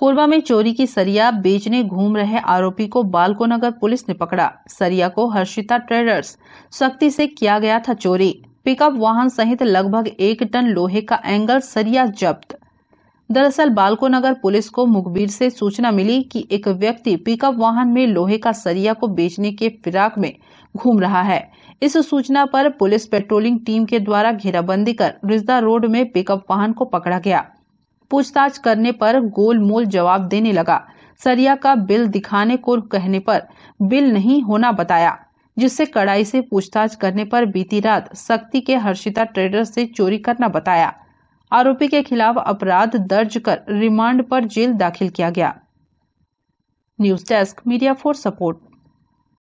कोरबा में चोरी की सरिया बेचने घूम रहे आरोपी को बालको नगर पुलिस ने पकड़ा सरिया को हर्षिता ट्रेडर्स सख्ती से किया गया था चोरी पिकअप वाहन सहित लगभग एक टन लोहे का एंगल सरिया जब्त दरअसल बालको नगर पुलिस को मुखबिर से सूचना मिली कि एक व्यक्ति पिकअप वाहन में लोहे का सरिया को बेचने के फिराक में घूम रहा है इस सूचना पर पुलिस पेट्रोलिंग टीम के द्वारा घेराबंदी कर रिजदा रोड में पिकअप वाहन को पकड़ा गया पूछताछ करने पर गोलमोल जवाब देने लगा सरिया का बिल दिखाने को कहने पर बिल नहीं होना बताया जिससे कड़ाई से पूछताछ करने पर बीती रात शक्ति के हर्षिता ट्रेडर से चोरी करना बताया आरोपी के खिलाफ अपराध दर्ज कर रिमांड पर जेल दाखिल किया गया news desk media for support